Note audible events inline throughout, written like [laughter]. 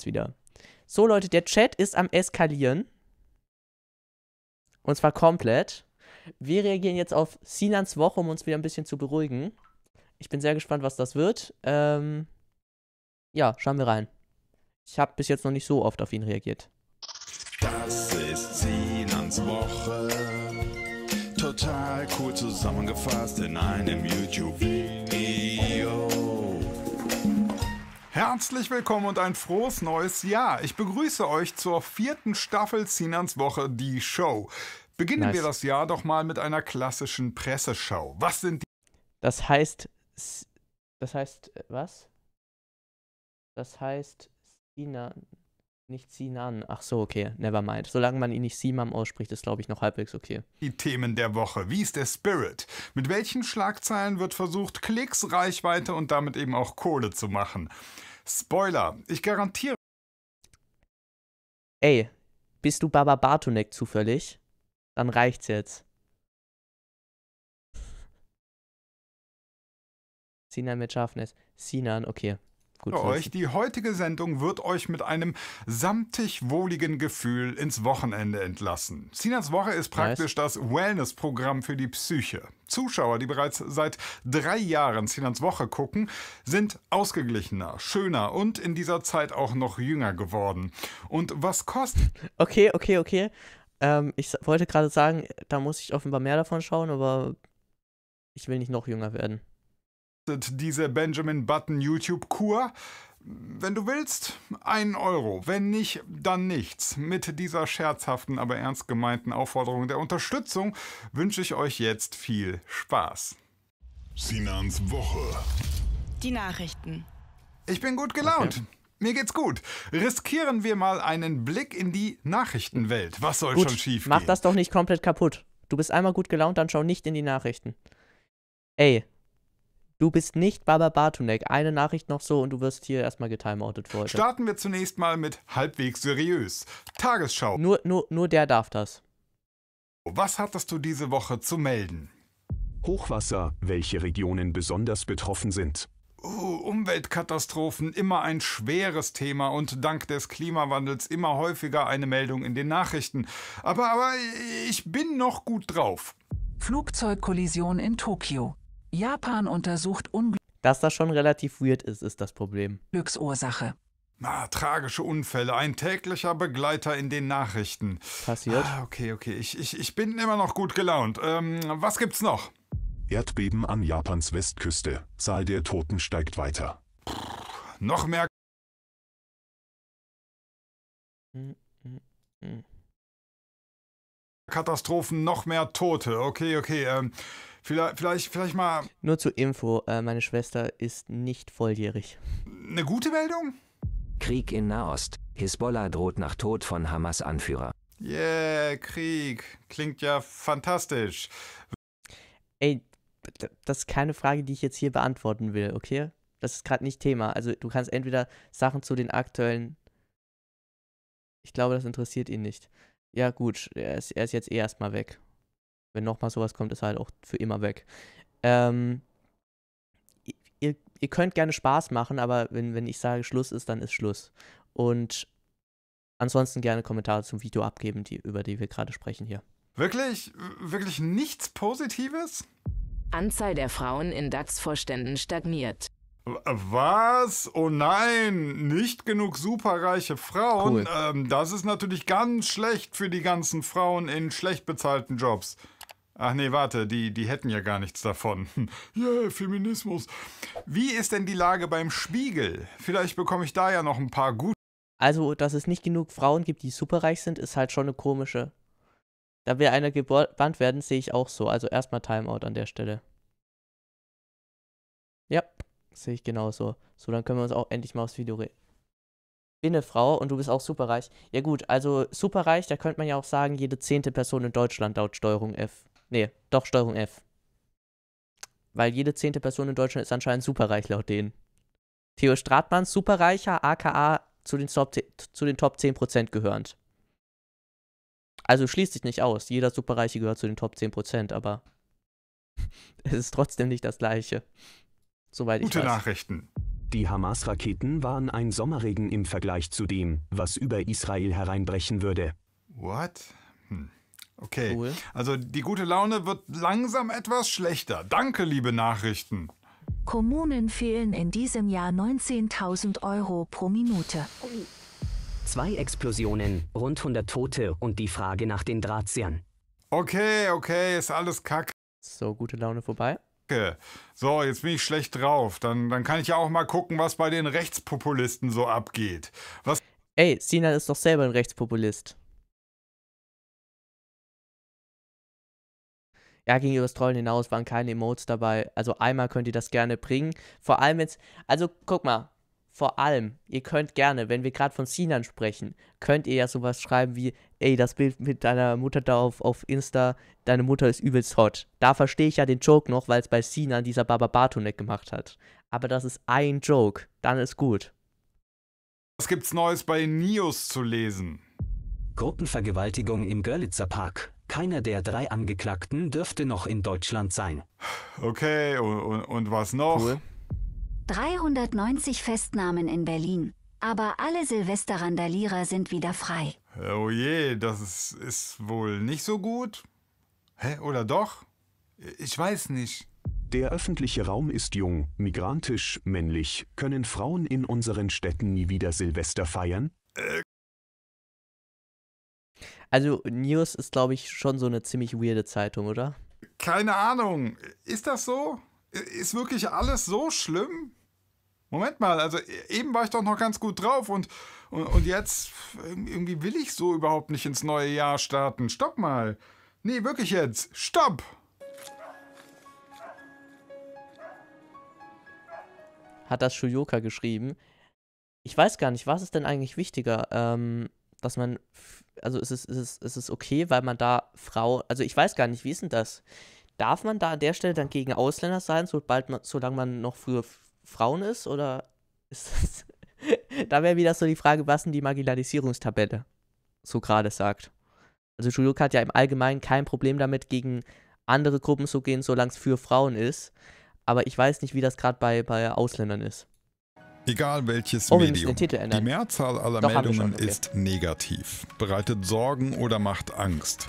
Comments wieder. So, Leute, der Chat ist am Eskalieren. Und zwar komplett. Wir reagieren jetzt auf Sinans Woche, um uns wieder ein bisschen zu beruhigen. Ich bin sehr gespannt, was das wird. Ähm, ja, schauen wir rein. Ich habe bis jetzt noch nicht so oft auf ihn reagiert. Das ist Sinans Woche. Total cool zusammengefasst in einem YouTube-Video. Herzlich willkommen und ein frohes neues Jahr. Ich begrüße euch zur vierten Staffel Sinans Woche, die Show. Beginnen nice. wir das Jahr doch mal mit einer klassischen Presseschau. Was sind die. Das heißt. Das heißt, äh, was? Das heißt Sinan. Nicht Sinan. Ach so, okay. Never mind. Solange man ihn nicht Simam ausspricht, ist, glaube ich, noch halbwegs okay. Die Themen der Woche. Wie ist der Spirit? Mit welchen Schlagzeilen wird versucht, Klicks, Reichweite und damit eben auch Kohle zu machen? Spoiler, ich garantiere. Ey, bist du Baba Bartonek zufällig? Dann reicht's jetzt. Sinan mit Scharfness. Sinan, okay. Gut für euch. Die heutige Sendung wird euch mit einem samtig wohligen Gefühl ins Wochenende entlassen. Sinans Woche ist praktisch nice. das Wellness-Programm für die Psyche. Zuschauer, die bereits seit drei Jahren Sinans Woche gucken, sind ausgeglichener, schöner und in dieser Zeit auch noch jünger geworden. Und was kostet. [laughs] Okay, okay, okay. Ähm, ich wollte gerade sagen, da muss ich offenbar mehr davon schauen, aber ich will nicht noch jünger werden kostet diese Benjamin Button YouTube-Kur? Wenn du willst, einen Euro. Wenn nicht, dann nichts. Mit dieser scherzhaften, aber ernst gemeinten Aufforderung der Unterstützung wünsche ich euch jetzt viel Spaß. Sinans Woche. Die Nachrichten. Ich bin gut gelaunt. Okay. Mir geht's gut. Riskieren wir mal einen Blick in die Nachrichtenwelt. Was soll gut, schon schief gehen? Mach das doch nicht komplett kaputt. Du bist einmal gut gelaunt, dann schau nicht in die Nachrichten. Ey, Du bist nicht Baba Bartunek. Eine Nachricht noch so und du wirst hier erstmal getimeoutet für heute. Starten wir zunächst mal mit halbwegs seriös. Tagesschau. Nur, nur, nur der darf das. Was hattest du diese Woche zu melden? Hochwasser, welche Regionen besonders betroffen sind. Oh, Umweltkatastrophen, immer ein schweres Thema und dank des Klimawandels immer häufiger eine Meldung in den Nachrichten. Aber, aber ich bin noch gut drauf. Flugzeugkollision in Tokio. Japan untersucht Unglück. Dass das schon relativ weird ist, ist das Problem. Glücksursache. Na, tragische Unfälle, ein täglicher Begleiter in den Nachrichten. Passiert. Ah, okay, okay, ich, ich, ich bin immer noch gut gelaunt. Ähm, was gibt's noch? Erdbeben an Japans Westküste. Zahl der Toten steigt weiter. Puh, noch mehr. Hm, hm, hm. Katastrophen, noch mehr Tote. Okay, okay. Ähm, Vielleicht, vielleicht, vielleicht mal. Nur zur Info, äh, meine Schwester ist nicht volljährig. Eine gute Meldung? Krieg in Nahost. Hisbollah droht nach Tod von Hamas Anführer. Yeah, Krieg. Klingt ja fantastisch. Ey, das ist keine Frage, die ich jetzt hier beantworten will, okay? Das ist gerade nicht Thema. Also du kannst entweder Sachen zu den aktuellen. Ich glaube, das interessiert ihn nicht. Ja, gut, er ist, er ist jetzt eh erstmal weg wenn nochmal sowas kommt, ist halt auch für immer weg. Ähm, ihr, ihr könnt gerne Spaß machen, aber wenn, wenn ich sage Schluss ist, dann ist Schluss. Und ansonsten gerne Kommentare zum Video abgeben, die, über die wir gerade sprechen hier. Wirklich, wirklich nichts Positives? Anzahl der Frauen in DAX-Vorständen stagniert. Was? Oh nein, nicht genug superreiche Frauen. Cool. Ähm, das ist natürlich ganz schlecht für die ganzen Frauen in schlecht bezahlten Jobs. Ach nee, warte, die, die hätten ja gar nichts davon. yeah, [laughs] Feminismus. Wie ist denn die Lage beim Spiegel? Vielleicht bekomme ich da ja noch ein paar gute. Also, dass es nicht genug Frauen gibt, die superreich sind, ist halt schon eine komische. Da will einer gebannt werden, sehe ich auch so. Also erstmal Timeout an der Stelle. Ja, sehe ich genauso. So, dann können wir uns auch endlich mal aufs Video reden bin eine Frau und du bist auch superreich. Ja gut, also superreich, da könnte man ja auch sagen, jede zehnte Person in Deutschland laut Steuerung F. Nee, doch Steuerung F. Weil jede zehnte Person in Deutschland ist anscheinend superreich laut denen. Theo Stratmann, superreicher, aka zu den Top, zu den Top 10% gehörend. Also schließt sich nicht aus. Jeder Superreiche gehört zu den Top 10%, aber [laughs] es ist trotzdem nicht das Gleiche. Soweit Gute ich Gute Nachrichten. Die Hamas-Raketen waren ein Sommerregen im Vergleich zu dem, was über Israel hereinbrechen würde. What? Hm. Okay. Cool. Also die gute Laune wird langsam etwas schlechter. Danke, liebe Nachrichten. Kommunen fehlen in diesem Jahr 19.000 Euro pro Minute. Zwei Explosionen, rund 100 Tote und die Frage nach den Drahtziehern. Okay, okay, ist alles kacke. So, gute Laune vorbei. Okay. So, jetzt bin ich schlecht drauf. Dann, dann kann ich ja auch mal gucken, was bei den Rechtspopulisten so abgeht. Was Ey, Sina ist doch selber ein Rechtspopulist. ja, ging übers Trollen hinaus, waren keine Emotes dabei. Also einmal könnt ihr das gerne bringen. Vor allem jetzt, also guck mal, vor allem, ihr könnt gerne, wenn wir gerade von Sinan sprechen, könnt ihr ja sowas schreiben wie, ey, das Bild mit deiner Mutter da auf, auf Insta, deine Mutter ist übelst hot. Da verstehe ich ja den Joke noch, weil es bei Sinan dieser Baba Bartonek gemacht hat. Aber das ist ein Joke, dann ist gut. Was gibt's Neues bei Nios zu lesen? Gruppenvergewaltigung im Görlitzer Park. Keiner der drei Angeklagten dürfte noch in Deutschland sein. Okay, und, und was noch? Cool. 390 Festnahmen in Berlin. Aber alle Silvester-Randalierer sind wieder frei. Oh je, das ist, ist wohl nicht so gut. Hä, oder doch? Ich weiß nicht. Der öffentliche Raum ist jung, migrantisch, männlich. Können Frauen in unseren Städten nie wieder Silvester feiern? Äh, also News ist, glaube ich, schon so eine ziemlich weirde Zeitung, oder? Keine Ahnung. Ist das so? Ist wirklich alles so schlimm? Moment mal, also e-, eben war ich doch noch ganz gut drauf und, und, und jetzt irgendwie will ich so überhaupt nicht ins neue Jahr starten. Stopp mal. Nee, wirklich jetzt. Stopp! Hat das Shuyoka geschrieben. Ich weiß gar nicht, was ist denn eigentlich wichtiger? Ähm, dass man, also ist es, ist, es, ist okay, weil man da Frau, also ich weiß gar nicht, wie ist denn das? Darf man da an der Stelle dann gegen Ausländer sein, sobald man, solange man noch für Frauen ist? Oder ist das, [laughs] da wäre wieder so die Frage, was denn die Marginalisierungstabelle so gerade sagt. Also Judoka hat ja im Allgemeinen kein Problem damit, gegen andere Gruppen zu gehen, solange es für Frauen ist. Aber ich weiß nicht, wie das gerade bei, bei Ausländern ist. Egal welches oh, Medium, die Mehrzahl aller Doch, Meldungen okay. ist negativ, bereitet Sorgen oder macht Angst.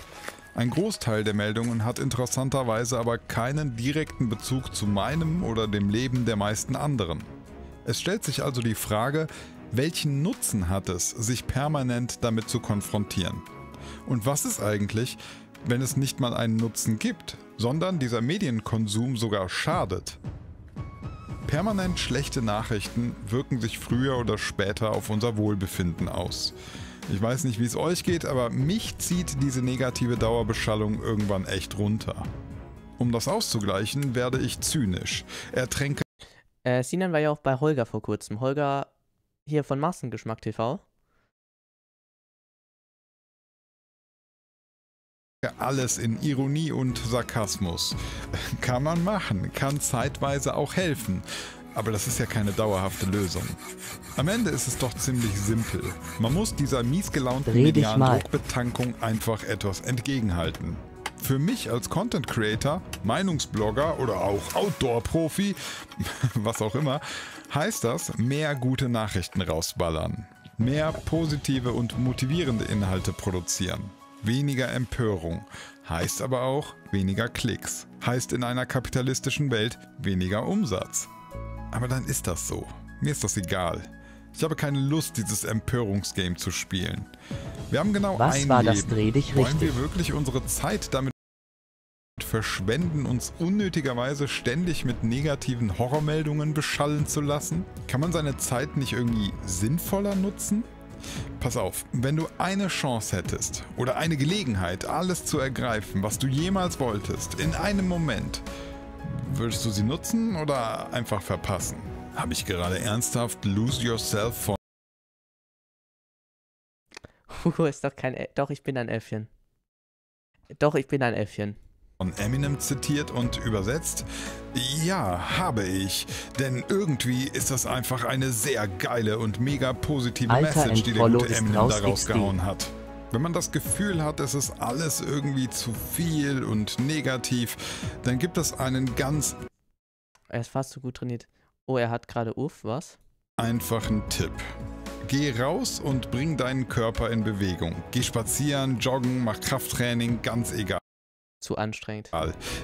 Ein Großteil der Meldungen hat interessanterweise aber keinen direkten Bezug zu meinem oder dem Leben der meisten anderen. Es stellt sich also die Frage, welchen Nutzen hat es, sich permanent damit zu konfrontieren? Und was ist eigentlich, wenn es nicht mal einen Nutzen gibt, sondern dieser Medienkonsum sogar schadet? Permanent schlechte Nachrichten wirken sich früher oder später auf unser Wohlbefinden aus. Ich weiß nicht, wie es euch geht, aber mich zieht diese negative Dauerbeschallung irgendwann echt runter. Um das auszugleichen, werde ich zynisch. Ertränke. Äh, Sinan war ja auch bei Holger vor kurzem. Holger hier von Massengeschmack TV. Alles in Ironie und Sarkasmus. Kann man machen, kann zeitweise auch helfen. Aber das ist ja keine dauerhafte Lösung. Am Ende ist es doch ziemlich simpel. Man muss dieser miesgelaunten medialen Druckbetankung einfach etwas entgegenhalten. Für mich als Content Creator, Meinungsblogger oder auch Outdoor-Profi, [laughs] was auch immer, heißt das, mehr gute Nachrichten rausballern. Mehr positive und motivierende Inhalte produzieren weniger Empörung, heißt aber auch weniger Klicks, heißt in einer kapitalistischen Welt weniger Umsatz. Aber dann ist das so. Mir ist das egal. Ich habe keine Lust, dieses Empörungsgame zu spielen. Wir haben genau Was ein war Leben. das Dreh dich richtig? Wollen wir wirklich unsere Zeit damit verschwenden, uns unnötigerweise ständig mit negativen Horrormeldungen beschallen zu lassen? Kann man seine Zeit nicht irgendwie sinnvoller nutzen? Pass auf, wenn du eine Chance hättest oder eine Gelegenheit, alles zu ergreifen, was du jemals wolltest, in einem Moment, würdest du sie nutzen oder einfach verpassen? Habe ich gerade ernsthaft Lose Yourself von... Hugo ist doch kein... El doch, ich bin ein Äffchen. Doch, ich bin ein Äffchen von Eminem zitiert und übersetzt? Ja, habe ich. Denn irgendwie ist das einfach eine sehr geile und mega positive Alter Message, die der gute Eminem genau da rausgehauen hat. Wenn man das Gefühl hat, es ist alles irgendwie zu viel und negativ, dann gibt es einen ganz... Er ist fast so gut trainiert. Oh, er hat gerade Uff, was? Einfachen Tipp. Geh raus und bring deinen Körper in Bewegung. Geh spazieren, joggen, mach Krafttraining, ganz egal zu anstrengend.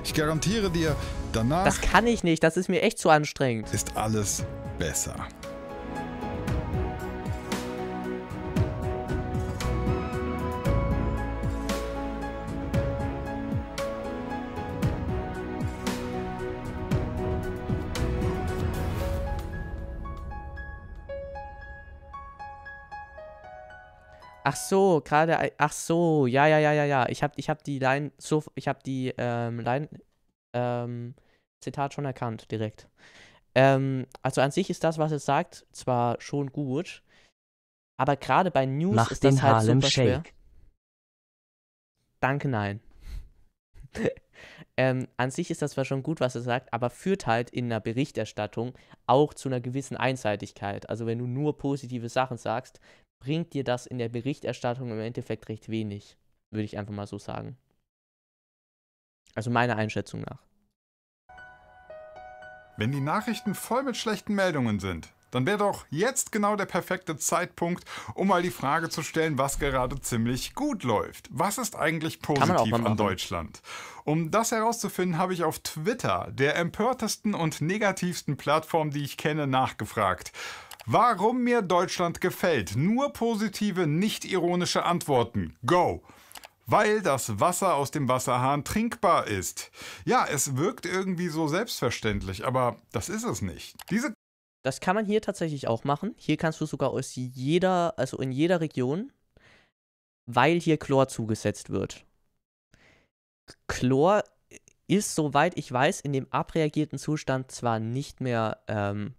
Ich garantiere dir, danach. Das kann ich nicht, das ist mir echt zu anstrengend. Ist alles besser. Ach so, gerade. Ach so, ja, ja, ja, ja, ja. Ich habe ich hab die Line, so, ich habe die ähm, Line, ähm, Zitat schon erkannt direkt. Ähm, also an sich ist das, was es sagt, zwar schon gut, aber gerade bei News Mach ist das den halt Harlem super Shake. schwer. Danke, nein. [laughs] ähm, an sich ist das zwar schon gut, was er sagt, aber führt halt in einer Berichterstattung auch zu einer gewissen Einseitigkeit. Also wenn du nur positive Sachen sagst, bringt dir das in der Berichterstattung im Endeffekt recht wenig, würde ich einfach mal so sagen. Also meiner Einschätzung nach. Wenn die Nachrichten voll mit schlechten Meldungen sind, dann wäre doch jetzt genau der perfekte Zeitpunkt, um mal die Frage zu stellen, was gerade ziemlich gut läuft. Was ist eigentlich positiv an Deutschland? Um das herauszufinden, habe ich auf Twitter, der empörtesten und negativsten Plattform, die ich kenne, nachgefragt. Warum mir Deutschland gefällt. Nur positive, nicht ironische Antworten. Go! Weil das Wasser aus dem Wasserhahn trinkbar ist. Ja, es wirkt irgendwie so selbstverständlich, aber das ist es nicht. Diese das kann man hier tatsächlich auch machen. Hier kannst du sogar aus jeder, also in jeder Region, weil hier Chlor zugesetzt wird. Chlor ist, soweit ich weiß, in dem abreagierten Zustand zwar nicht mehr ähm,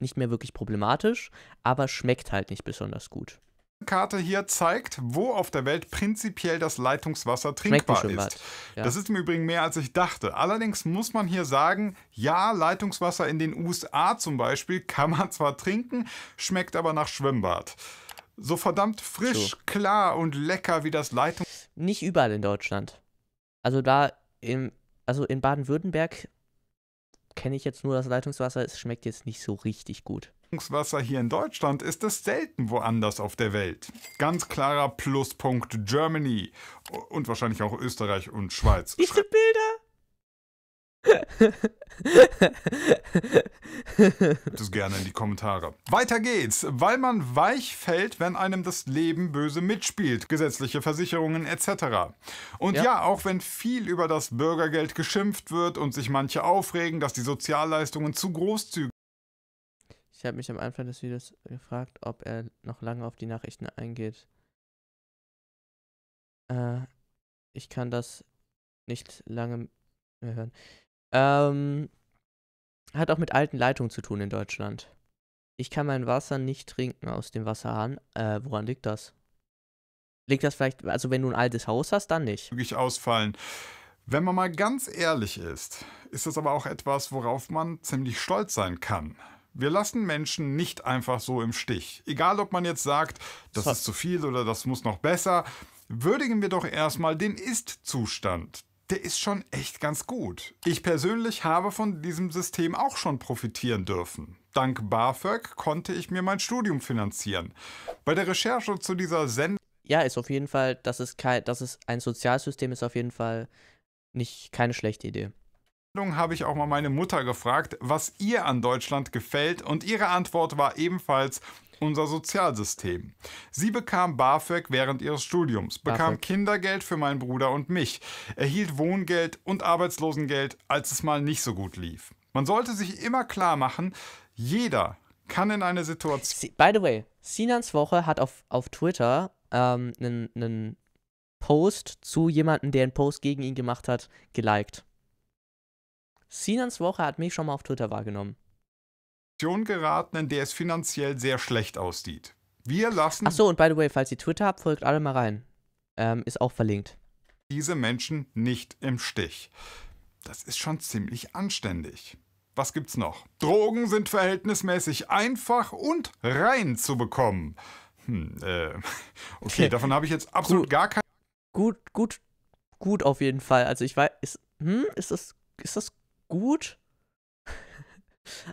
nicht mehr wirklich problematisch, aber schmeckt halt nicht besonders gut. Die Karte hier zeigt, wo auf der Welt prinzipiell das Leitungswasser trinkbar ist. Ja. Das ist im Übrigen mehr als ich dachte. Allerdings muss man hier sagen, ja, Leitungswasser in den USA zum Beispiel kann man [laughs] zwar trinken, schmeckt aber nach Schwimmbad. So verdammt frisch, so. klar und lecker wie das Leitungswasser. Nicht überall in Deutschland. Also da im, also in Baden-Württemberg kenne ich jetzt nur das Leitungswasser, es schmeckt jetzt nicht so richtig gut. Leitungswasser hier in Deutschland ist es selten woanders auf der Welt. Ganz klarer Pluspunkt Germany und wahrscheinlich auch Österreich und Schweiz. Diese Bilder! Das gerne in die Kommentare. Weiter geht's. Weil man weich fällt, wenn einem das Leben böse mitspielt, gesetzliche Versicherungen etc. Und ja. ja. auch wenn viel über das Bürgergeld geschimpft wird und sich manche aufregen, dass die Sozialleistungen zu großzügig ich habe mich am Anfang des Videos gefragt, ob er noch lange auf die Nachrichten eingeht. Äh, ich kann das nicht lange mehr hören. Ähm, hat auch mit alten Leitungen zu tun in Deutschland. Ich kann mein Wasser nicht trinken aus dem Wasserhahn. Äh, woran liegt das? Liegt das vielleicht, also wenn du ein altes Haus hast, dann nicht? Wirklich ausfallen. Wenn man mal ganz ehrlich ist, ist das aber auch etwas, worauf man ziemlich stolz sein kann. Wir lassen Menschen nicht einfach so im Stich. Egal, ob man jetzt sagt, das ist zu viel oder das muss noch besser, würdigen wir doch erstmal den Ist-Zustand der ist schon echt ganz gut. Ich persönlich habe von diesem System auch schon profitieren dürfen. Dank BAföG konnte ich mir mein Studium finanzieren. Bei der Recherche zu dieser Sendung. Ja, ist auf jeden Fall, dass es, kein, dass es ein Sozialsystem ist, auf jeden Fall nicht keine schlechte Idee habe ich auch mal meine Mutter gefragt, was ihr an Deutschland gefällt und ihre Antwort war ebenfalls, unser Sozialsystem. Sie bekam BAföG während ihres Studiums, bekam BAföG. Kindergeld für meinen Bruder und mich, erhielt Wohngeld und Arbeitslosengeld, als es mal nicht so gut lief. Man sollte sich immer klar machen, jeder kann in eine Situation. By the way, Sinans Woche hat auf, auf Twitter einen, ähm, einen Post zu jemandem, der einen Post gegen ihn gemacht hat, geliked. Sinans Woche hat mich schon mal auf Twitter wahrgenommen geraten, in der es finanziell sehr schlecht aussieht. Wir lassen. Achso, und by the way, falls ihr Twitter habt, folgt alle mal rein. Ähm, ist auch verlinkt. Diese Menschen nicht im Stich. Das ist schon ziemlich anständig. Was gibt's noch? Drogen sind verhältnismäßig einfach und rein zu bekommen. Hm, äh, [laughs] okay, [laughs] davon habe ich jetzt absolut gut, gar kein. Gut, gut, gut auf jeden Fall. Also ich weiß, ist, hm, ist das, ist das gut?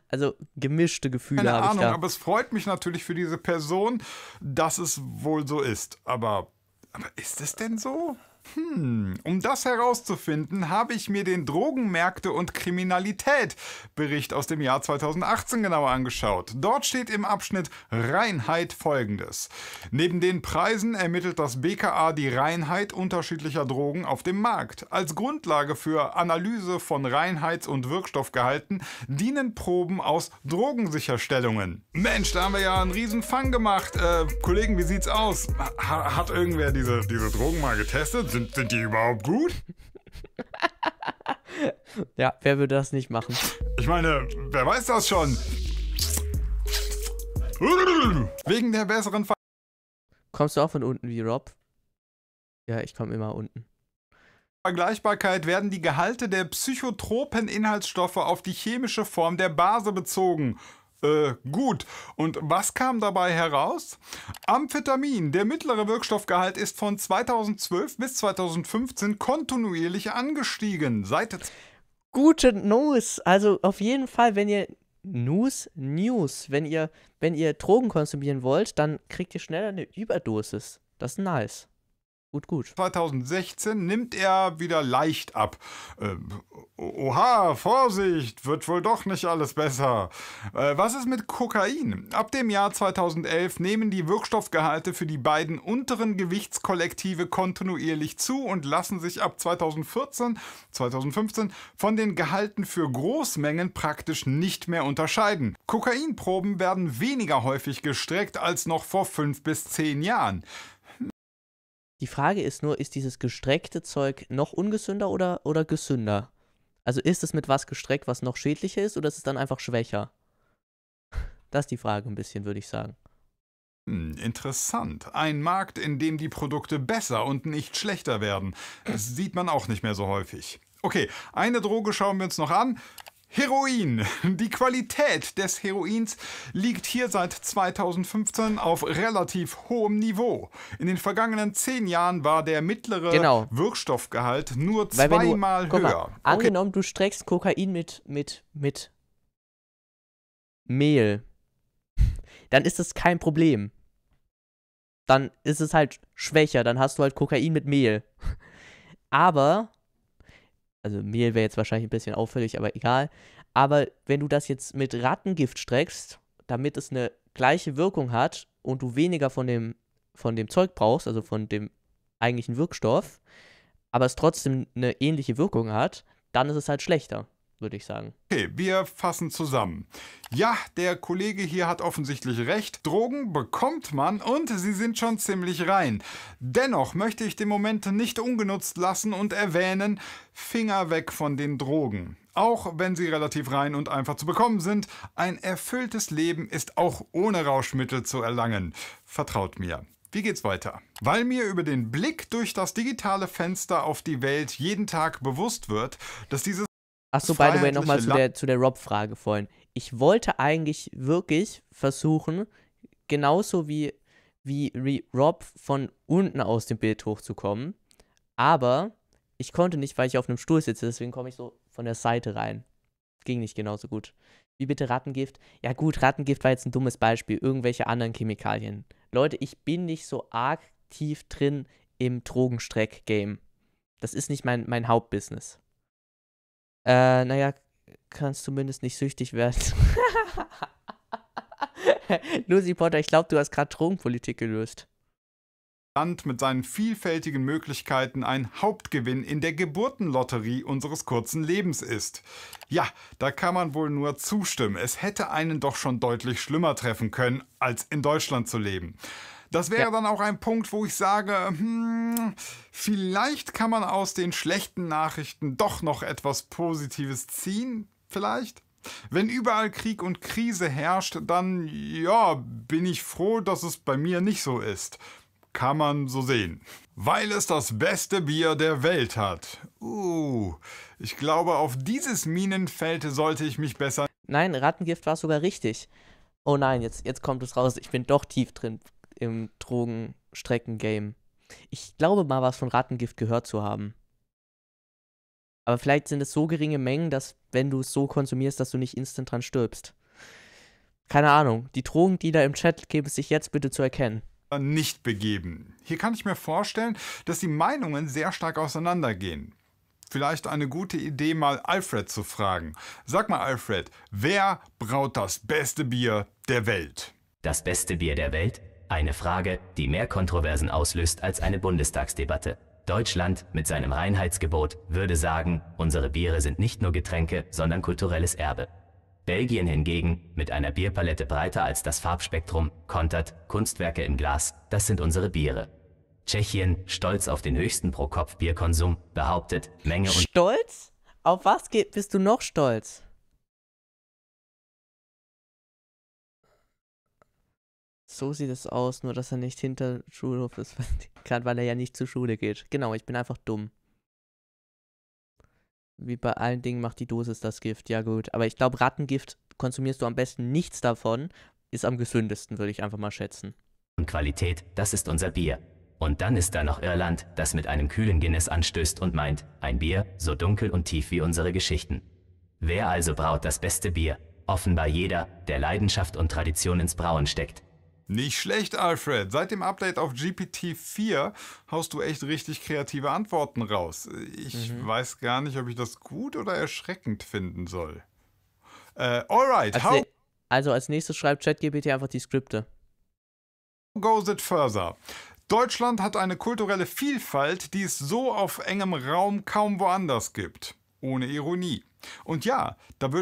Also gemischte Gefühle habe ich Ahnung, aber es freut mich natürlich für diese Person, dass es wohl so ist. Aber, aber ist es denn so? Hm, um das herauszufinden, habe ich mir den Drogenmärkte und Kriminalität Bericht aus dem Jahr 2018 genauer angeschaut. Dort steht im Abschnitt Reinheit folgendes. Neben den Preisen ermittelt das BKA die Reinheit unterschiedlicher Drogen auf dem Markt. Als Grundlage für Analyse von Reinheits- und Wirkstoffgehalten dienen Proben aus Drogensicherstellungen. Mensch, da haben wir ja einen riesen Fang gemacht. Äh, Kollegen, wie sieht's aus? hat irgendwer diese, diese Drogen mal getestet? sind, sind die überhaupt gut? [laughs] ja, wer würde das nicht machen? Ich meine, wer weiß das schon? Wegen der besseren Ver Kommst du auch von unten wie Rob? Ja, ich komme immer unten. Vergleichbarkeit werden die Gehalte der psychotropen Inhaltsstoffe auf die chemische Form der Base bezogen. Äh, gut. Und was kam dabei heraus? Amphetamin. Der mittlere Wirkstoffgehalt ist von 2012 bis 2015 kontinuierlich angestiegen. Seit Gute News. Also auf jeden Fall, wenn ihr News, News, wenn ihr, wenn ihr Drogen konsumieren wollt, dann kriegt ihr schneller eine Überdosis. Das ist nice. Gut, gut. 2016 nimmt er wieder leicht ab. Äh, oha, Vorsicht, wird wohl doch nicht alles besser. Äh, was ist mit Kokain? Ab dem Jahr 2011 nehmen die Wirkstoffgehalte für die beiden unteren Gewichtskollektive kontinuierlich zu und lassen sich ab 2014, 2015 von den Gehalten für Großmengen praktisch nicht mehr unterscheiden. Kokainproben werden weniger häufig gestreckt als noch vor 5 bis zehn Jahren. Die Frage ist nur, ist dieses gestreckte Zeug noch ungesünder oder, oder gesünder? Also ist es mit was gestreckt, was noch schädlicher ist, oder ist es dann einfach schwächer? [laughs] Das ist die Frage ein bisschen, würde ich sagen. Hm, interessant. Ein Markt, in dem die Produkte besser und nicht schlechter werden. Das sieht man auch nicht mehr so häufig. Okay, eine Droge schauen wir uns noch an. Heroin. Die Qualität des Heroins liegt hier seit 2015 auf relativ hohem Niveau. In den vergangenen zehn Jahren war der mittlere genau. Wirkstoffgehalt nur zweimal höher. Mal, angenommen, okay. du streckst Kokain mit, mit, mit Mehl, dann ist das kein Problem. Dann ist es halt schwächer, dann hast du halt Kokain mit Mehl. Aber also Mehl wäre jetzt wahrscheinlich ein bisschen auffällig, aber egal. Aber wenn du das jetzt mit Rattengift streckst, damit es eine gleiche Wirkung hat und du weniger von dem, von dem Zeug brauchst, also von dem eigentlichen Wirkstoff, aber es trotzdem eine ähnliche Wirkung hat, dann ist es halt schlechter würde ich sagen. Okay, wir fassen zusammen. Ja, der Kollege hier hat offensichtlich recht. Drogen bekommt man und sie sind schon ziemlich rein. Dennoch möchte ich den Moment nicht ungenutzt lassen und erwähnen, Finger weg von den Drogen. Auch wenn sie relativ rein und einfach zu bekommen sind, ein erfülltes Leben ist auch ohne Rauschmittel zu erlangen. Vertraut mir. Wie geht's weiter? Weil mir über den Blick durch das digitale Fenster auf die Welt jeden Tag bewusst wird, dass dieses Achso, by the way, nochmal zu der, zu der Rob-Frage vorhin. Ich wollte eigentlich wirklich versuchen, genauso wie, wie Rob von unten aus dem Bild hochzukommen. Aber ich konnte nicht, weil ich auf einem Stuhl sitze, deswegen komme ich so von der Seite rein. Ging nicht genauso gut. Wie bitte Rattengift? Ja gut, Rattengift war jetzt ein dummes Beispiel. Irgendwelche anderen Chemikalien. Leute, ich bin nicht so arg tief drin im Drogenstreck-Game. Das ist nicht mein, mein Hauptbusiness. Äh, naja, kannst zumindest nicht süchtig werden. [laughs] Lucy Potter, ich glaube, du hast gerade Drogenpolitik gelöst. Land mit seinen vielfältigen Möglichkeiten ein Hauptgewinn in der Geburtenlotterie unseres kurzen Lebens ist. Ja, da kann man wohl nur zustimmen. Es hätte einen doch schon deutlich schlimmer treffen können, als in Deutschland zu leben. Das wäre ja. dann auch ein Punkt, wo ich sage, hm, vielleicht kann man aus den schlechten Nachrichten doch noch etwas Positives ziehen, vielleicht. Wenn überall Krieg und Krise herrscht, dann ja, bin ich froh, dass es bei mir nicht so ist. Kann man so sehen. Weil es das beste Bier der Welt hat. Uh, ich glaube, auf dieses Minenfeld sollte ich mich besser. Nein, Rattengift war sogar richtig. Oh nein, jetzt, jetzt kommt es raus. Ich bin doch tief drin im Drogenstrecken-Game. Ich glaube mal, was von Rattengift gehört zu haben. Aber vielleicht sind es so geringe Mengen, dass wenn du es so konsumierst, dass du nicht instant dran stirbst. Keine Ahnung. Die Drogen, die da im Chat geben sich jetzt bitte zu erkennen nicht begeben. Hier kann ich mir vorstellen, dass die Meinungen sehr stark auseinandergehen. Vielleicht eine gute Idee, mal Alfred zu fragen. Sag mal, Alfred, wer braut das beste Bier der Welt? Das beste Bier der Welt? Eine Frage, die mehr Kontroversen auslöst als eine Bundestagsdebatte. Deutschland mit seinem Reinheitsgebot würde sagen, unsere Biere sind nicht nur Getränke, sondern kulturelles Erbe. Belgien hingegen, mit einer Bierpalette breiter als das Farbspektrum, kontert, Kunstwerke im Glas, das sind unsere Biere. Tschechien, stolz auf den höchsten Pro-Kopf-Bierkonsum, behauptet, Menge und... Stolz? Auf was bist du noch stolz? So sieht es aus, nur dass er nicht hinter Schulhof ist, gerade [laughs] weil er ja nicht zur Schule geht. Genau, ich bin einfach dumm. Wie bei allen Dingen macht die Dosis das Gift. Ja, gut. Aber ich glaube, Rattengift konsumierst du am besten nichts davon. Ist am gesündesten, würde ich einfach mal schätzen. Und Qualität, das ist unser Bier. Und dann ist da noch Irland, das mit einem kühlen Guinness anstößt und meint, ein Bier, so dunkel und tief wie unsere Geschichten. Wer also braut das beste Bier? Offenbar jeder, der Leidenschaft und Tradition ins Brauen steckt. Nicht schlecht, Alfred. Seit dem Update auf GPT-4 haust du echt richtig kreative Antworten raus. Ich mhm. weiß gar nicht, ob ich das gut oder erschreckend finden soll. Äh, alright, also, also als nächstes schreibt ChatGPT einfach die Skripte. Goes it further. Deutschland hat eine kulturelle Vielfalt, die es so auf engem Raum kaum woanders gibt. Ohne Ironie. Und ja, da würde.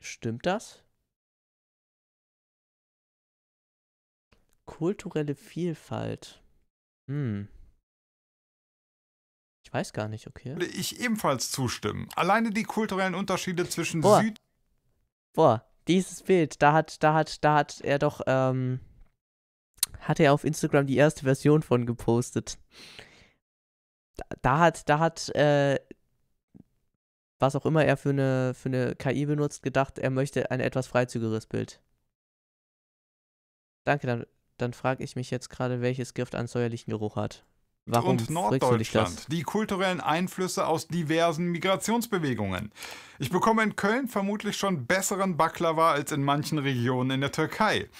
Stimmt das? Kulturelle Vielfalt. Hm. Ich weiß gar nicht, okay. Würde Ich ebenfalls zustimmen. Alleine die kulturellen Unterschiede zwischen Boah. Süd. Boah, dieses Bild, da hat, da hat, da hat er doch, ähm, hat er auf Instagram die erste Version von gepostet. Da, da hat, da hat, äh, was auch immer er für eine, für eine KI benutzt, gedacht, er möchte ein etwas freizügigeres Bild. Danke, dann dann frage ich mich jetzt gerade, welches Gift einen säuerlichen Geruch hat. Warum und Norddeutschland, die kulturellen Einflüsse aus diversen Migrationsbewegungen. Ich bekomme in Köln vermutlich schon besseren Baklava als in manchen Regionen in der Türkei.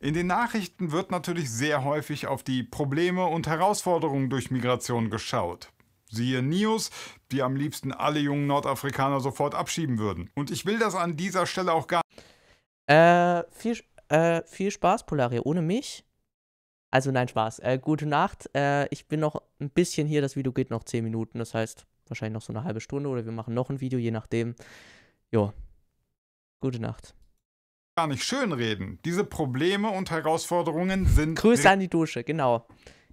In den Nachrichten wird natürlich sehr häufig auf die Probleme und Herausforderungen durch Migration geschaut. Siehe Nius, die am liebsten alle jungen Nordafrikaner sofort abschieben würden. Und ich will das an dieser Stelle auch gar. nicht. Äh, viel, äh, viel Spaß, Polaria. Ohne mich. Also nein, Spaß. Äh, gute Nacht. Äh, ich bin noch ein bisschen hier. Das Video geht noch 10 Minuten. Das heißt, wahrscheinlich noch so eine halbe Stunde oder wir machen noch ein Video, je nachdem. Jo. Gute Nacht. Gar nicht schönreden. Diese Probleme und Herausforderungen sind. Grüße an die Dusche, genau.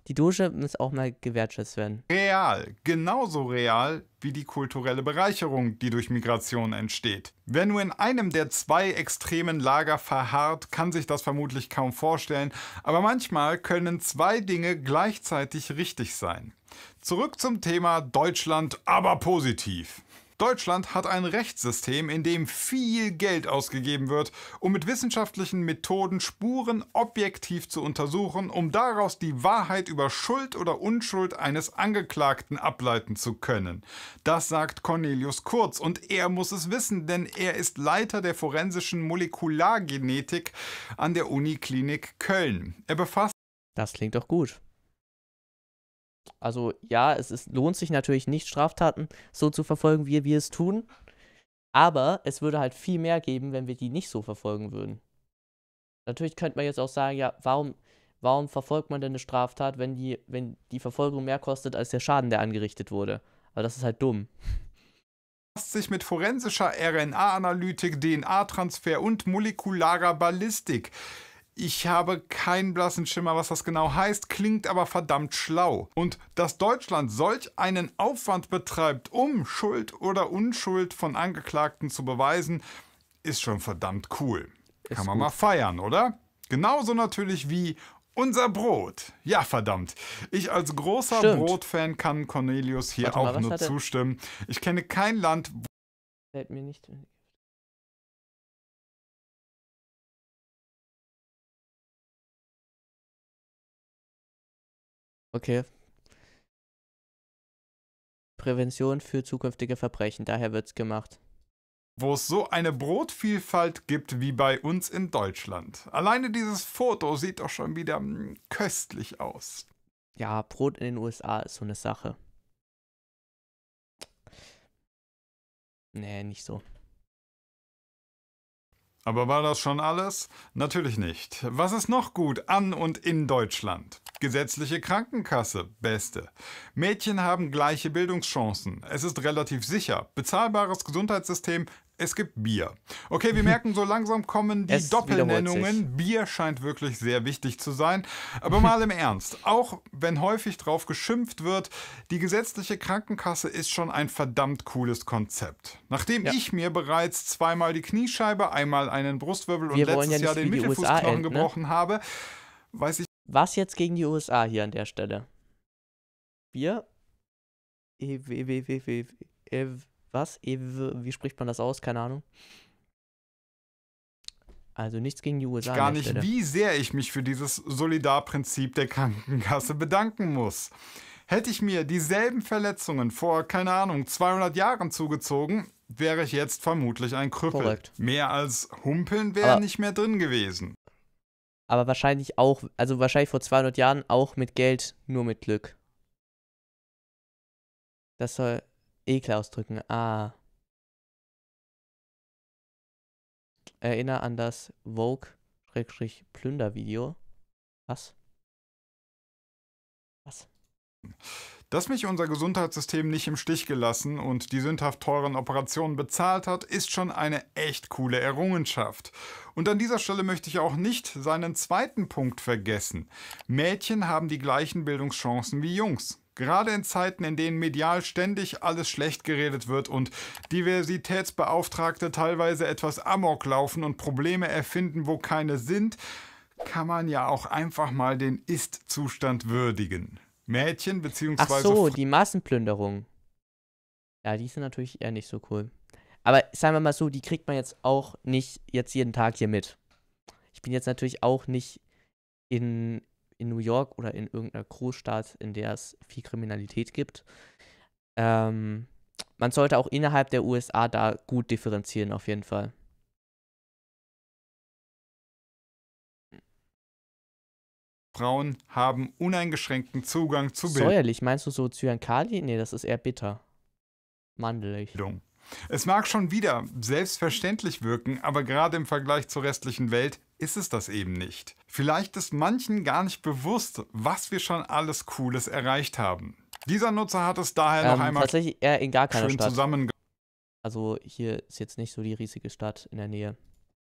Die Dusche muss auch mal gewertschätzt werden. Real, genauso real wie die kulturelle Bereicherung, die durch Migration entsteht. Wer nur in einem der zwei extremen Lager verharrt, kann sich das vermutlich kaum vorstellen, aber manchmal können zwei Dinge gleichzeitig richtig sein. Zurück zum Thema Deutschland, aber positiv. Deutschland hat ein Rechtssystem, in dem viel Geld ausgegeben wird, um mit wissenschaftlichen Methoden Spuren objektiv zu untersuchen, um daraus die Wahrheit über Schuld oder Unschuld eines Angeklagten ableiten zu können. Das sagt Cornelius Kurz und er muss es wissen, denn er ist Leiter der forensischen Molekulargenetik an der Uniklinik Köln. Er befasst Das klingt doch gut. Also ja, es ist, lohnt sich natürlich nicht, Straftaten so zu verfolgen, wie wir es tun. Aber es würde halt viel mehr geben, wenn wir die nicht so verfolgen würden. Natürlich könnte man jetzt auch sagen, ja, warum, warum verfolgt man denn eine Straftat, wenn die, wenn die Verfolgung mehr kostet als der Schaden, der angerichtet wurde? Aber das ist halt dumm befasst sich mit forensischer RNA-Analytik, DNA-Transfer und molekularer Ballistik. Ich habe keinen blassen Schimmer, was das genau heißt, klingt aber verdammt schlau. Und dass Deutschland solch einen Aufwand betreibt, um Schuld oder Unschuld von Angeklagten zu beweisen, ist schon verdammt cool. Ist Kann man gut. mal feiern, oder? Genauso natürlich wie unser Brot. Ja, verdammt. Ich als großer Brotfan kann Cornelius hier mal, auch nur zustimmen. Ich kenne kein Land, Fällt mir nicht. Okay. Prävention für zukünftige Verbrechen, daher wird's gemacht. Wo es so eine Brotvielfalt gibt wie bei uns in Deutschland. Alleine dieses Foto sieht doch schon wieder hm, köstlich aus. Ja, Brot in den USA ist so eine Sache. Nee, nicht so. Aber war das schon alles? Natürlich nicht. Was ist noch gut an und in Deutschland? Gesetzliche Krankenkasse, beste. Mädchen haben gleiche Bildungschancen. Es ist relativ sicher. Bezahlbares Gesundheitssystem, es gibt Bier. Okay, wir merken, so langsam kommen die [laughs] es Doppelnennungen. Bier scheint wirklich sehr wichtig zu sein. Aber mal im [laughs] Ernst, auch wenn häufig drauf geschimpft wird, die gesetzliche Krankenkasse ist schon ein verdammt cooles Konzept. Nachdem ja. ich mir bereits zweimal die Kniescheibe, einmal einen Brustwirbel wir und letztes ja Jahr den Mittelfußknochen ne? gebrochen habe, weiß ich. Was jetzt gegen die USA hier an der Stelle? Bier? Ew, ew, ew, ew, ew was? Ewe, wie spricht man das aus? Keine Ahnung. Also nichts gegen die USA. Ich gar nicht, wie sehr ich mich für dieses Solidarprinzip der Krankenkasse bedanken muss. Hätte ich mir dieselben Verletzungen vor, keine Ahnung, 200 Jahren zugezogen, wäre ich jetzt vermutlich ein Krüppel. Korrekt. Mehr als Humpeln wäre nicht mehr drin gewesen. Aber wahrscheinlich auch, also wahrscheinlich vor 200 Jahren auch mit Geld, nur mit Glück. Das soll, Ekel ausdrücken. Ah. Erinner an das Vogue-Plünder-Video. Was? Was? Dass mich unser Gesundheitssystem nicht im Stich gelassen und die sündhaft teuren Operationen bezahlt hat, ist schon eine echt coole Errungenschaft. Und an dieser Stelle möchte ich auch nicht seinen zweiten Punkt vergessen. Mädchen haben die gleichen Bildungschancen wie Jungs. Gerade in Zeiten, in denen medial ständig alles schlecht geredet wird und Diversitätsbeauftragte teilweise etwas amok laufen und Probleme erfinden, wo keine sind, kann man ja auch einfach mal den Ist-Zustand würdigen. Mädchen bzw. Ach so, die Massenplünderung. Ja, die sind natürlich eher nicht so cool. Aber sagen wir mal so, die kriegt man jetzt auch nicht jetzt jeden Tag hier mit. Ich bin jetzt natürlich auch nicht in in New York oder in irgendeiner Großstadt, in der es viel Kriminalität gibt. Ähm, man sollte auch innerhalb der USA da gut differenzieren, auf jeden Fall. Frauen haben uneingeschränkten Zugang zu Bildung. Säuerlich, meinst du so Zyankali? Nee, das ist eher bitter. Mandelig. Es mag schon wieder selbstverständlich wirken, aber gerade im Vergleich zur restlichen Welt ist es das eben nicht. Vielleicht ist manchen gar nicht bewusst, was wir schon alles Cooles erreicht haben. Dieser Nutzer hat es daher ähm, noch einmal tatsächlich eher in gar keiner schön zusammengefasst. Also hier ist jetzt nicht so die riesige Stadt in der Nähe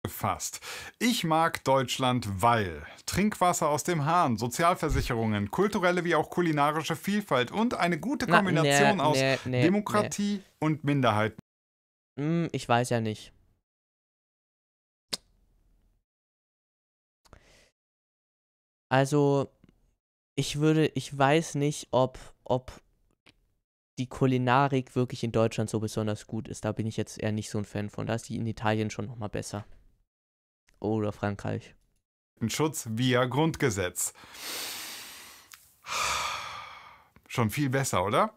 gefasst. Ich mag Deutschland, weil Trinkwasser aus dem Hahn, Sozialversicherungen, kulturelle wie auch kulinarische Vielfalt und eine gute Kombination Na, nee, aus nee, nee, Demokratie und Minderheiten. Hm, ich weiß ja nicht. Also, ich würde, ich weiß nicht, ob, ob die Kulinarik wirklich in Deutschland so besonders gut ist. Da bin ich jetzt eher nicht so ein Fan von. Da ist die in Italien schon nochmal besser. Oder Frankreich. Schutz via Grundgesetz schon viel besser, oder?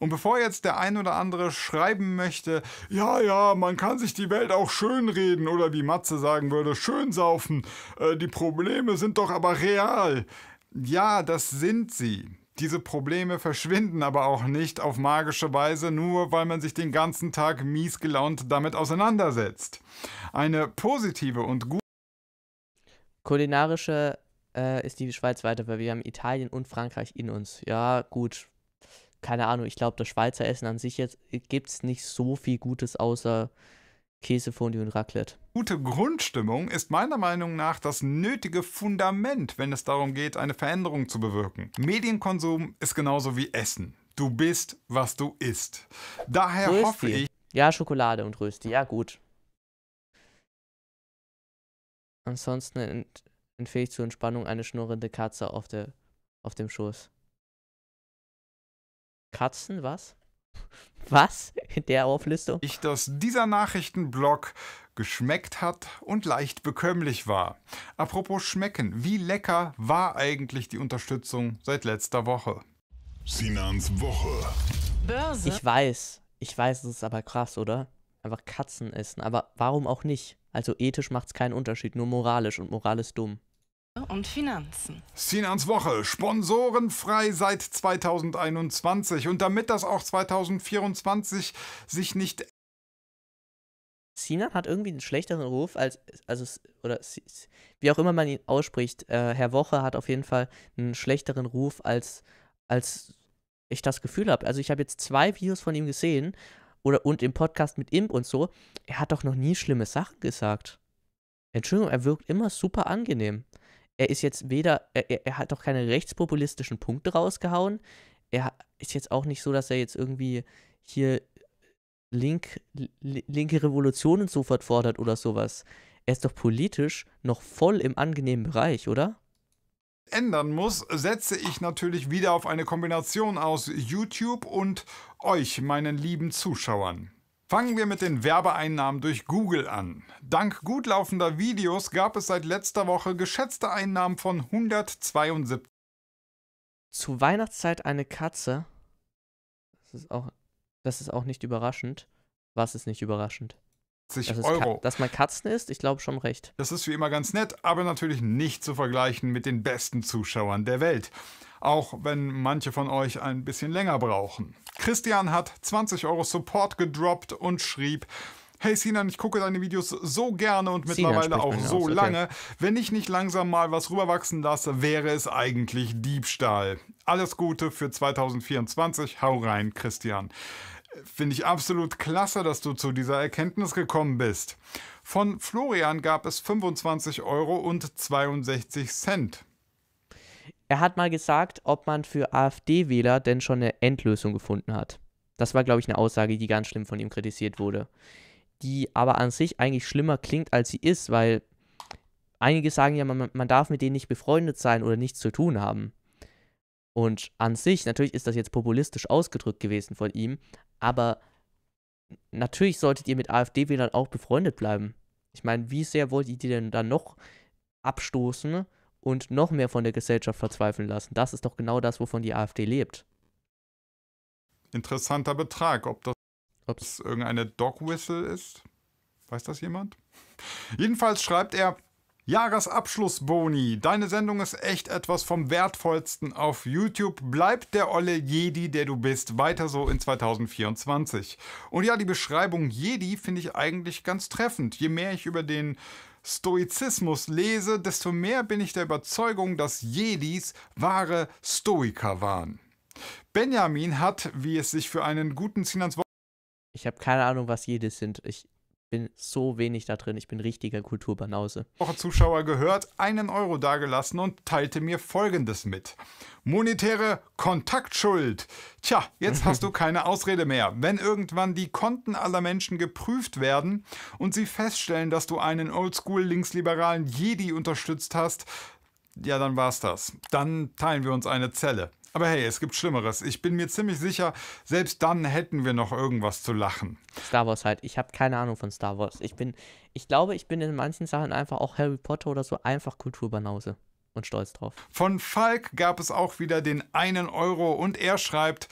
Und bevor jetzt der ein oder andere schreiben möchte, ja, ja, man kann sich die Welt auch schönreden oder wie Matze sagen würde, schön saufen, äh, die Probleme sind doch aber real. Ja, das sind sie. Diese Probleme verschwinden aber auch nicht auf magische Weise, nur weil man sich den ganzen Tag mies gelaunt damit auseinandersetzt. Eine positive und gute kulinarische äh, ist die Schweiz weiter, weil wir haben Italien und Frankreich in uns. Ja, gut. Keine Ahnung, ich glaube, das Schweizer Essen an sich jetzt äh, gibt es nicht so viel Gutes außer Käsefondue und Raclette. Gute Grundstimmung ist meiner Meinung nach das nötige Fundament, wenn es darum geht, eine Veränderung zu bewirken. Medienkonsum ist genauso wie Essen. Du bist, was du isst. Daher Rösti. hoffe ich. Ja, Schokolade und Rösti, ja, gut. Ansonsten empfehle ich zur Entspannung eine schnurrende Katze auf, der, auf dem Schoß. Katzen, was? [laughs] Was? In der Auflistung? Ich, dass dieser Nachrichtenblock geschmeckt hat und leicht bekömmlich war. Apropos schmecken, wie lecker war eigentlich die Unterstützung seit letzter Woche? Sinans Woche. Börse. Ich weiß, ich weiß, es ist aber krass, oder? Einfach Katzen essen, aber warum auch nicht? Also ethisch macht es keinen Unterschied, nur moralisch und moralisch dumm und Finanzen. Finanzwoche, sponsorenfrei seit 2021. Und damit das auch 2024 sich nicht. Sinan hat irgendwie einen schlechteren Ruf als, also, oder wie auch immer man ihn ausspricht. Äh, Herr Woche hat auf jeden Fall einen schlechteren Ruf als, als ich das Gefühl habe. Also, ich habe jetzt zwei Videos von ihm gesehen oder und im Podcast mit Imp und so. Er hat doch noch nie schlimme Sachen gesagt. Entschuldigung, er wirkt immer super angenehm er ist jetzt weder, er, er hat doch keine rechtspopulistischen Punkte rausgehauen. Er ist jetzt auch nicht so, dass er jetzt irgendwie hier Link, linke Revolutionen sofort fordert oder sowas. Er ist doch politisch noch voll im angenehmen Bereich, oder? ändern muss, setze ich natürlich wieder auf eine Kombination aus YouTube und euch, meinen lieben Zuschauern. Fangen wir mit den Werbeeinnahmen durch Google an. Dank gut laufender Videos gab es seit letzter Woche geschätzte Einnahmen von 172. Zu Weihnachtszeit eine Katze. Das ist auch, das ist auch nicht überraschend. Was ist nicht überraschend? Dass, Euro. Ka dass man Katzen isst, ich glaube schon recht. Das ist wie immer ganz nett, aber natürlich nicht zu vergleichen mit den besten Zuschauern der Welt auch wenn manche von euch ein bisschen länger brauchen. Christian hat 20 Euro Support gedroppt und schrieb, Hey Sinan, ich gucke deine Videos so gerne und mittlerweile auch so okay. lange. Wenn ich nicht langsam mal was rüberwachsen lasse, wäre es eigentlich Diebstahl. Alles Gute für 2024. Hau rein, Christian. Finde ich absolut klasse, dass du zu dieser Erkenntnis gekommen bist. Von Florian gab es 25 Euro und 62 Cent. Er hat mal gesagt, ob man für AfD-Wähler denn schon eine Endlösung gefunden hat. Das war, glaube ich, eine Aussage, die ganz schlimm von ihm kritisiert wurde. Die aber an sich eigentlich schlimmer klingt, als sie ist, weil einige sagen ja, man, man darf mit denen nicht befreundet sein oder nichts zu tun haben. Und an sich, natürlich ist das jetzt populistisch ausgedrückt gewesen von ihm, aber natürlich solltet ihr mit AfD-Wählern auch befreundet bleiben. Ich meine, wie sehr wollt ihr die denn dann noch abstoßen und noch mehr von der Gesellschaft verzweifeln lassen. Das ist doch genau das, wovon die AfD lebt. Interessanter Betrag. Ob das Ups. irgendeine Dog Whistle ist? Weiß das jemand? Jedenfalls schreibt er, Jahresabschlussboni. Deine Sendung ist echt etwas vom Wertvollsten auf YouTube. Bleib der Olle Jedi, der du bist. Weiter so in 2024. Und ja, die Beschreibung Jedi finde ich eigentlich ganz treffend. Je mehr ich über den Stoizismus lese, desto mehr bin ich der Überzeugung, dass Jedis wahre Stoiker waren. Benjamin hat, wie es sich für einen guten Ziel Ich habe keine Ahnung, was Jedis sind. Ich bin so wenig da drin. Ich bin richtiger Kulturbanause. Woche Zuschauer gehört, einen Euro dagelassen und teilte mir Folgendes mit. Monetäre Kontaktschuld. Tja, jetzt hast du [laughs] keine Ausrede mehr. Wenn irgendwann die Konten aller Menschen geprüft werden und sie feststellen, dass du einen oldschool linksliberalen Jedi unterstützt hast, ja, dann war's das. Dann teilen wir uns eine Zelle. Aber hey, es gibt Schlimmeres. Ich bin mir ziemlich sicher, selbst dann hätten wir noch irgendwas zu lachen. Star Wars halt. Ich habe keine Ahnung von Star Wars. Ich bin, ich glaube, ich bin in manchen Sachen einfach auch Harry Potter oder so einfach Kulturbanause und stolz drauf. Von Falk gab es auch wieder den einen Euro und er schreibt,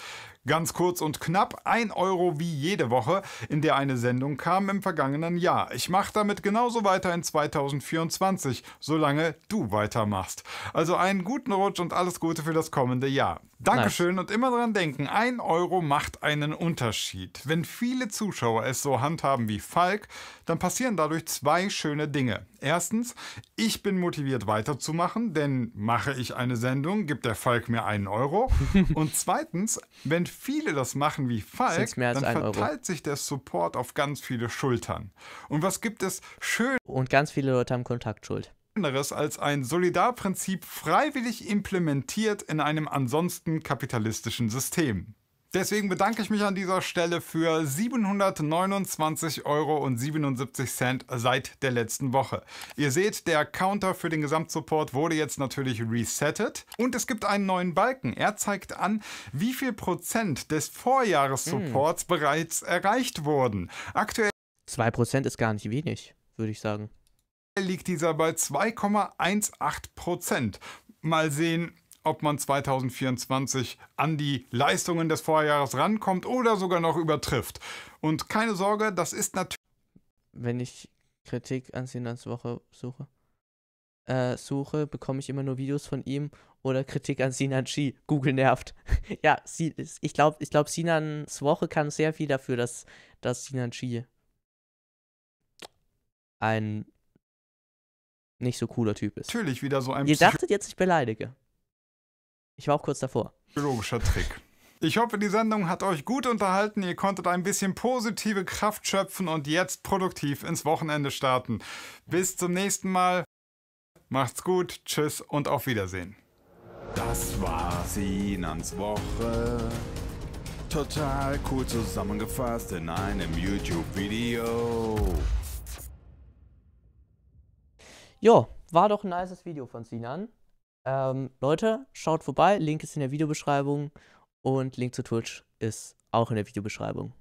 Ganz kurz und knapp, 1 Euro wie jede Woche, in der eine Sendung kam im vergangenen Jahr. Ich mache damit genauso weiter in 2024, solange du weitermachst. Also einen guten Rutsch und alles Gute für das kommende Jahr. Dankeschön nice. und immer daran denken, ein Euro macht einen Unterschied. Wenn viele Zuschauer es so handhaben wie Falk, dann passieren dadurch zwei schöne Dinge. Erstens, ich bin motiviert weiterzumachen, denn mache ich eine Sendung, gibt der Falk mir einen Euro. [laughs] Und zweitens, wenn viele das machen wie Falk, dann verteilt Euro. sich der Support auf ganz viele Schultern. Und was gibt es schön? Und ganz viele Leute haben Kontaktschuld Anderes als ein Solidarprinzip freiwillig implementiert in einem ansonsten kapitalistischen System. Deswegen bedanke ich mich an dieser Stelle für 729,77 Euro seit der letzten Woche. Ihr seht, der Counter für den Gesamtsupport wurde jetzt natürlich resettet und es gibt einen neuen Balken. Er zeigt an, wie viel Prozent des Vorjahressupports mm. Hm. bereits erreicht wurden. Aktuell 2% ist gar nicht wenig, würde ich sagen. Liegt dieser bei 2,18 Mal sehen, ob man 2024 an die Leistungen des Vorjahres rankommt oder sogar noch übertrifft. Und keine Sorge, das ist natürlich. Wenn ich Kritik an Sinans Woche suche, äh, suche, bekomme ich immer nur Videos von ihm oder Kritik an Sinan Chi. Google nervt. [laughs] ja, sie, ich glaube, ich glaub, Sinans Woche kann sehr viel dafür, dass, dass Sinan Chi ein nicht so cooler Typ ist. Natürlich, wieder so ein Ihr Psycho dachtet jetzt, ich beleidige. Ich war auch kurz davor. Logischer Trick. Ich hoffe, die Sendung hat euch gut unterhalten. Ihr konntet ein bisschen positive Kraft schöpfen und jetzt produktiv ins Wochenende starten. Bis zum nächsten Mal. Macht's gut, tschüss und auf Wiedersehen. Das war Sinans Woche. Total cool zusammengefasst in einem YouTube-Video. Jo, war doch ein nices Video von Sinan. Ähm, Leute, schaut vorbei. Link ist in der Videobeschreibung und Link zu Twitch ist auch in der Videobeschreibung.